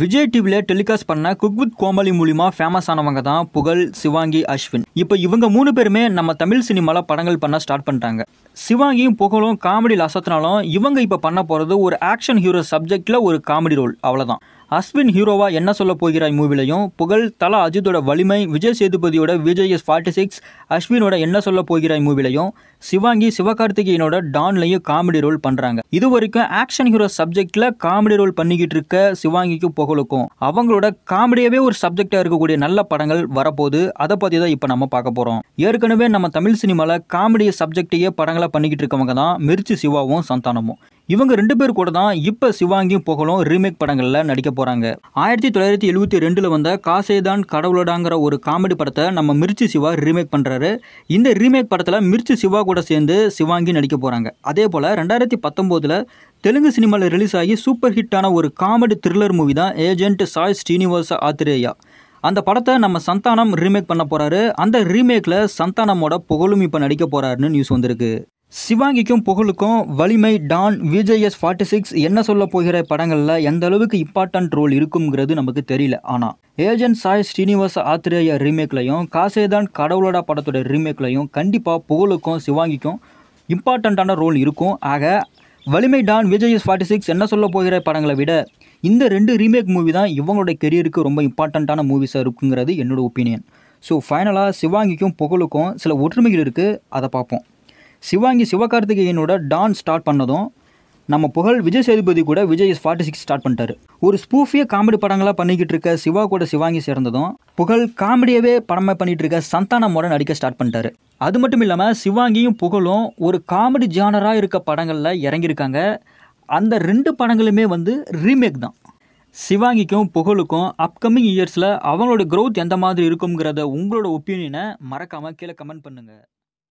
விஜய் டிவியில் டெலிகாஸ்ட் பண்ண cook with Komali மூலிமா ஃபேமஸ் ஆனவங்க தான் புகழ் சிவாங்கி அஸ்வின் இப்போ இவங்க மூணு பேருமே நம்ம தமிழ் சினிமாவில் படங்கள் பண்ண ஸ்டார்ட் பண்ணிட்டாங்க சிவாங்கியும் புகழும் காமெடியில் அசத்தினாலும் இவங்க இப்போ பண்ண போகிறது ஒரு ஆக்ஷன் ஹீரோ சப்ஜெக்டில் ஒரு காமெடி ரோல் அவ்வளோதான் அஸ்வின் ஹீரோவா என்ன சொல்ல போகிறாய் மூவிலையும் புகழ் தலா அஜித்தோட வலிமை விஜய் சேதுபதியோட விஜய்எஸ் ஃபார்ட்டி சிக்ஸ் அஸ்வினோட என்ன சொல்ல போகிறாய் மூவிலையும் சிவாங்கி சிவகார்த்திகேயனோட டான்லையும் காமெடி ரோல் பண்ணுறாங்க இது வரைக்கும் ஆக்ஷன் ஹீரோ சப்ஜெக்டில் காமெடி ரோல் பண்ணிக்கிட்டு இருக்க சிவாங்கிக்கும் புகழுக்கும் அவங்களோட காமெடியாகவே ஒரு சப்ஜெக்டாக இருக்கக்கூடிய நல்ல படங்கள் வரப்போகுது அதை பற்றி தான் இப்போ நம்ம பார்க்க போகிறோம் ஏற்கனவே நம்ம தமிழ் சினிமாவில் காமெடி சப்ஜெக்டையே படங்களை பண்ணிக்கிட்டு இருக்கவங்க தான் மிர்ச்சி சிவாவும் சந்தானமும் இவங்க ரெண்டு பேர் கூட தான் இப்போ சிவாங்கியும் புகழும் ரீமேக் படங்களில் நடிக்க போகிறாங்க ஆயிரத்தி தொள்ளாயிரத்தி எழுபத்தி ரெண்டில் வந்த காசேதான் கடவுளடாங்கிற ஒரு காமெடி படத்தை நம்ம மிர்ச்சி சிவா ரீமேக் பண்ணுறாரு இந்த ரீமேக் படத்தில் மிர்ச்சி சிவா கூட சேர்ந்து சிவாங்கி நடிக்க போகிறாங்க அதே போல் ரெண்டாயிரத்தி பத்தொம்போதில் தெலுங்கு சினிமாவில் ரிலீஸ் ஆகி சூப்பர் ஹிட்டான ஒரு காமெடி த்ரில்லர் மூவி தான் ஏஜென்ட் சாய் ஸ்ரீனிவாச ஆத்திரேயா அந்த படத்தை நம்ம சந்தானம் ரீமேக் பண்ண போகிறாரு அந்த ரீமேக்கில் சந்தானமோட புகழும் இப்போ நடிக்க போகிறாருன்னு நியூஸ் வந்திருக்கு சிவாங்கிக்கும் புகழுக்கும் வலிமை டான் விஜய்எஸ் ஃபார்ட்டி சிக்ஸ் என்ன சொல்ல போகிற படங்களில் எந்த அளவுக்கு இம்பார்ட்டன்ட் ரோல் இருக்குங்கிறது நமக்கு தெரியல ஆனால் ஏஜென்ட் சாய் ஸ்ரீனிவாச ஆத்திரேயா ரீமேக்லையும் காசேதான் கடவுளடா படத்தோட ரீமேக்லையும் கண்டிப்பாக புகழுக்கும் சிவாங்கிக்கும் இம்பார்ட்டண்ட்டான ரோல் இருக்கும் ஆக வலிமை டான் விஜேஎஸ் ஃபார்ட்டி சிக்ஸ் என்ன சொல்ல போகிற படங்களை விட இந்த ரெண்டு ரீமேக் மூவி தான் இவங்களோட கெரியருக்கு ரொம்ப இம்பார்ட்டண்ட்டான மூவிஸாக இருக்குங்கிறது என்னோடய ஒப்பீனியன் ஸோ ஃபைனலாக சிவாங்கிக்கும் புகழுக்கும் சில ஒற்றுமைகள் இருக்குது அதை பார்ப்போம் சிவாங்கி சிவகார்த்திகேயனோட டான்ஸ் ஸ்டார்ட் பண்ணதும் நம்ம புகழ் விஜய் சேதுபதி கூட விஜய் ஃபார்ட்டி சிக்ஸ் ஸ்டார்ட் பண்ணிட்டாரு ஒரு ஸ்பூஃபிய காமெடி படங்களாக பண்ணிக்கிட்டு இருக்க சிவா கூட சிவாங்கி சேர்ந்ததும் புகழ் காமெடியவே படமாக பண்ணிகிட்டு இருக்க சந்தானமோட நடிக்க ஸ்டார்ட் பண்ணிட்டாரு அது மட்டும் இல்லாமல் சிவாங்கியும் புகழும் ஒரு காமெடி ஜானராக இருக்க படங்களில் இறங்கியிருக்காங்க அந்த ரெண்டு படங்களுமே வந்து ரீமேக் தான் சிவாங்கிக்கும் புகழுக்கும் அப்கமிங் இயர்ஸில் அவங்களோட க்ரோத் எந்த மாதிரி இருக்குங்கிறத உங்களோட ஒப்பீனியனை மறக்காமல் கீழே கமெண்ட் பண்ணுங்கள்